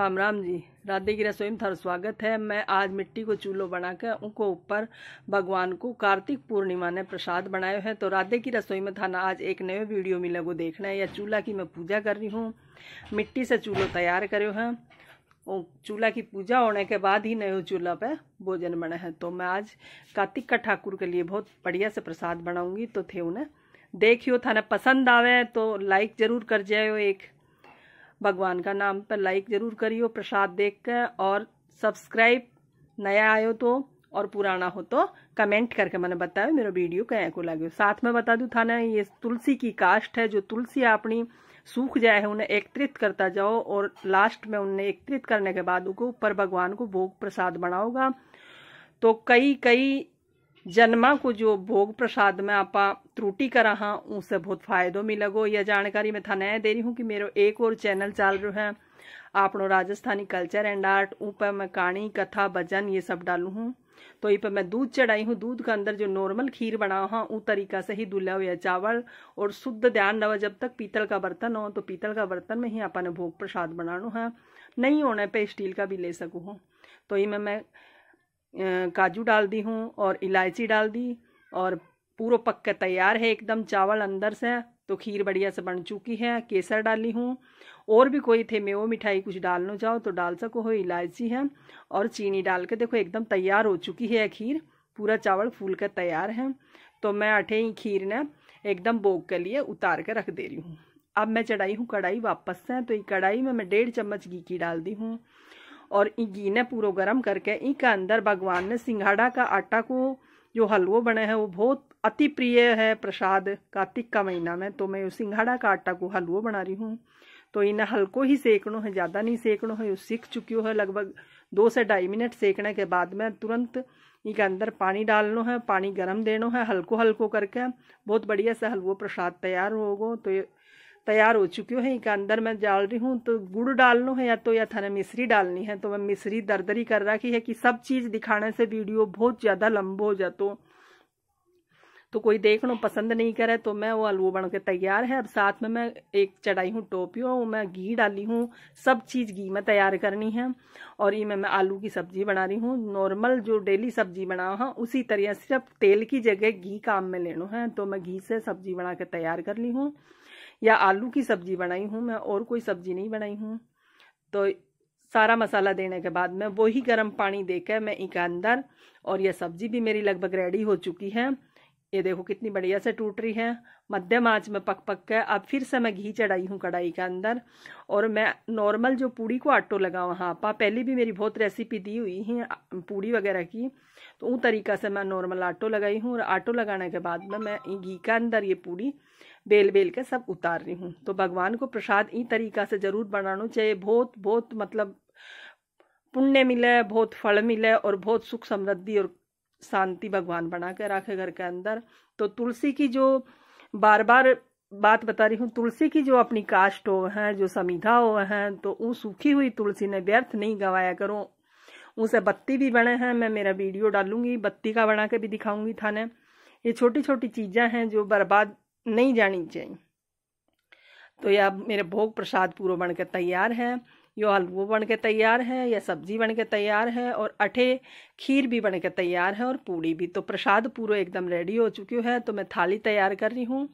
राम राम जी राधे की रसोई में थार स्वागत है मैं आज मिट्टी को चूल्हो बना कर उनको ऊपर भगवान को कार्तिक पूर्णिमा ने प्रसाद बनाया है तो राधे की रसोई में थाना आज एक नए वीडियो में लगो देखना है या चूल्हा की मैं पूजा कर रही हूँ मिट्टी से चूल्हो तैयार हैं और चूल्हा की पूजा होने के बाद ही नए चूल्हा पे भोजन बना है तो मैं आज कार्तिक का ठाकुर के लिए बहुत बढ़िया से प्रसाद बनाऊंगी तो थे उन्हें देखियो थाना पसंद आवे तो लाइक जरूर कर जाए एक भगवान का नाम पर लाइक ज़रूर करियो प्रसाद देख कर और सब्सक्राइब नया आयो तो और पुराना हो तो कमेंट करके मैंने बताया मेरा वीडियो कह को लगे साथ में बता दूँ ना ये तुलसी की कास्ट है जो तुलसी अपनी सूख जाए है उन्हें एकत्रित करता जाओ और लास्ट में उन्हें एकत्रित करने के बाद उनको ऊपर भगवान को भोग प्रसाद बनाओगा तो कई कई जन्मा को जो भोग प्रसाद में आप त्रुटि करा हाँ उससे बहुत फायदो मिलेगो यह जानकारी मैं थाने दे रही हूँ कि मेरे एक और चैनल चल रो है आपनो राजस्थानी कल्चर एंड आर्ट ऊपर मैं कहानी कथा भजन ये सब डालू हूँ तो ये पर मैं दूध चढ़ाई हूँ दूध का अंदर जो नॉर्मल खीर बनाओ हाँ उस तरीका से ही धुला हुआ चावल और शुद्ध ध्यान रहो जब तक पीतल का बर्तन हो तो पीतल का बर्तन में ही आपने भोग प्रसाद बनाना है नहीं होना पे स्टील का भी ले सकूँ तो ये मैं मैं काजू डाल दी हूँ और इलायची डाल दी और पूरा पक के तैयार है एकदम चावल अंदर से तो खीर बढ़िया से बन चुकी है केसर डाली हूँ और भी कोई थे मेवो मिठाई कुछ डालना चाहो तो डाल सको हो इलायची है और चीनी डाल के देखो एकदम तैयार हो चुकी है खीर पूरा चावल फूल कर तैयार है तो मैं अठे ही खीर ने एकदम बोग के लिए उतार के रख दे रही हूँ अब मैं चढ़ाई हूँ कढ़ाई वापस से तो ये कढ़ाई में मैं डेढ़ चम्मच घी की डाल दी हूँ और घी ने पूरा गर्म करके इनके अंदर भगवान ने सिंघाड़ा का आटा को जो हलवो बने हैं वो बहुत अति प्रिय है प्रसाद कार्तिक का महीना में तो मैं सिंघाड़ा का आटा को हलवो बना रही हूँ तो इन्हें हल्को ही सेकनो है ज़्यादा नहीं सेकनो है सीख चुकी हो है लगभग दो से ढाई मिनट सेकने के बाद में तुरंत इनके अंदर पानी डालना है पानी गर्म देना है हल्को हल्को करके बहुत बढ़िया से हलवो प्रसाद तैयार होगा तो तैयार हो चुके हैं इनका अंदर मैं डाल रही हूँ तो गुड़ डालना है या तो या थाना मिश्री डालनी है तो मैं मिश्री दरदरी कर रखी है कि सब चीज़ दिखाने से वीडियो बहुत ज़्यादा लंबो हो जातो तो कोई देख लो पसंद नहीं करे तो मैं वो हलवो बन के तैयार है अब साथ में मैं एक चढ़ाई हूँ टोपियो मैं घी डाली हूँ सब चीज़ घी में तैयार करनी है और ये मैं आलू की सब्जी बना रही हूँ नॉर्मल जो डेली सब्जी बनाओ हाँ उसी तरह सिर्फ तेल की जगह घी काम में लेना है तो मैं घी से सब्जी बना के तैयार कर ली हूँ या आलू की सब्ज़ी बनाई हूँ मैं और कोई सब्ज़ी नहीं बनाई हूँ तो सारा मसाला देने के बाद मैं वही गर्म पानी देकर मैं इनके अंदर और यह सब्ज़ी भी मेरी लगभग रेडी हो चुकी है ये देखो कितनी बढ़िया से टूट रही है मध्यम आंच में पक पक के अब फिर से मैं घी चढ़ाई हूँ कढ़ाई के अंदर और मैं नॉर्मल जो पूड़ी को आटो लगा हाँ पा पहले भी मेरी बहुत रेसिपी दी हुई है पूड़ी वगैरह की तो उन तरीका से मैं नॉर्मल आटो लगाई हूँ और आटो लगाने के बाद में मैं घी के अंदर ये पूड़ी बेल बेल के सब उतार रही हूँ तो भगवान को प्रसाद इन तरीका से ज़रूर बनाना चाहिए बहुत बहुत मतलब पुण्य मिले बहुत फल मिले और बहुत सुख समृद्धि और शांति भगवान बना कर रखे घर के अंदर तो तुलसी की जो बार बार बात बता रही हूँ तुलसी की जो अपनी कास्ट हो है जो समिधा हो है तो वो सूखी हुई तुलसी ने व्यर्थ नहीं गवाया करो उसे बत्ती भी बने हैं मैं मेरा वीडियो डालूंगी बत्ती का बना के भी दिखाऊंगी थाने ये छोटी छोटी चीज़ें हैं जो बर्बाद नहीं जानी चाहिए तो यह अब मेरे भोग प्रसाद पूरा बनकर तैयार है यो आलू बन के तैयार है या सब्जी बन के तैयार है और अठे खीर भी बन के तैयार है और पूड़ी भी तो प्रसाद पूरा एकदम रेडी हो चुकी है तो मैं थाली तैयार कर रही हूँ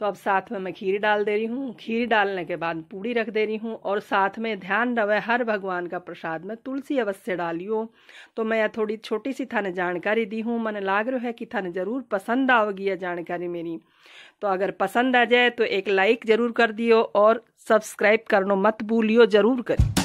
तो अब साथ में मैं खीर डाल दे रही हूँ खीर डालने के बाद पूड़ी रख दे रही हूँ और साथ में ध्यान रवे हर भगवान का प्रसाद में तुलसी अवश्य डालियो तो मैं यह थोड़ी छोटी सी थाने जानकारी दी हूँ मैंने लाग रो है कि थाने जरूर पसंद आओगी यह जानकारी मेरी तो अगर पसंद आ जाए तो एक लाइक जरूर कर दियो और सब्सक्राइब करनो मत भूलियो जरूर करियो